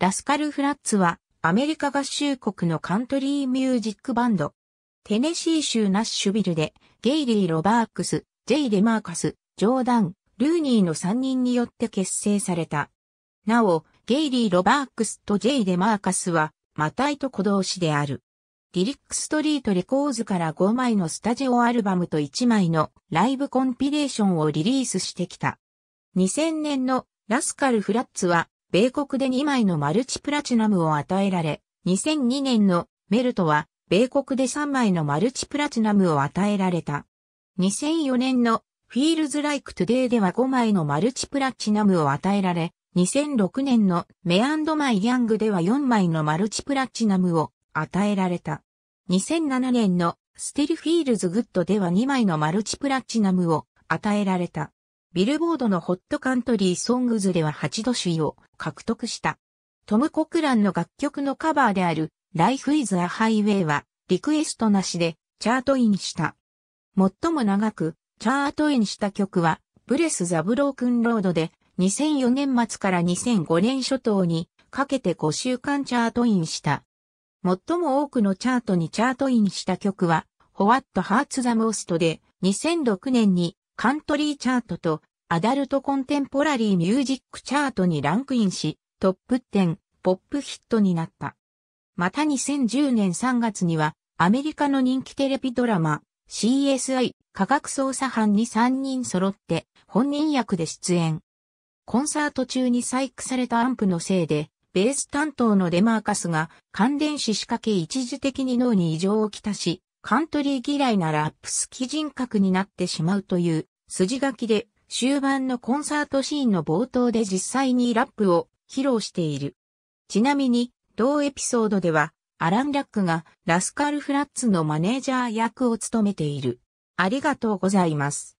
ラスカルフラッツはアメリカ合衆国のカントリーミュージックバンド。テネシー州ナッシュビルでゲイリー・ロバークス、ジェイ・デマーカス、ジョーダン、ルーニーの3人によって結成された。なお、ゲイリー・ロバークスとジェイ・デマーカスは、マタイとこ同士である。リリックストリートレコーズから5枚のスタジオアルバムと1枚のライブコンピレーションをリリースしてきた。2000年のラスカル・フラッツは米国で2枚のマルチプラチナムを与えられ、2002年のメルトは、米国で3枚のマルチプラチナムを与えられた。2004年のフィールズ・ライク・トゥデイでは5枚のマルチプラチナムを与えられ、2006年のメアンド・マイ・ヤングでは4枚のマルチプラチナムを与えられた。2007年のスティル・フィールズ・グッドでは2枚のマルチプラチナムを与えられた。ビルボードのホットカントリーソングズでは8度首位を獲得した。トム・コクランの楽曲のカバーである Life is a Highway はリクエストなしでチャートインした。最も長くチャートインした曲はブレス・ザ・ブロークン・ロードで2004年末から2005年初頭にかけて5週間チャートインした。最も多くのチャートにチャートインした曲は、ホワット・ハーツ・ザ・モーストで、2006年にカントリーチャートとアダルトコンテンポラリーミュージックチャートにランクインし、トップ10、ポップヒットになった。また2010年3月には、アメリカの人気テレビドラマ、CSI 科学捜査班に3人揃って、本人役で出演。コンサート中に細工されたアンプのせいで、ベース担当のデマーカスが関連死仕掛け一時的に脳に異常をきたし、カントリー嫌いなラップスキ人格になってしまうという筋書きで終盤のコンサートシーンの冒頭で実際にラップを披露している。ちなみに、同エピソードでは、アラン・ラックがラスカル・フラッツのマネージャー役を務めている。ありがとうございます。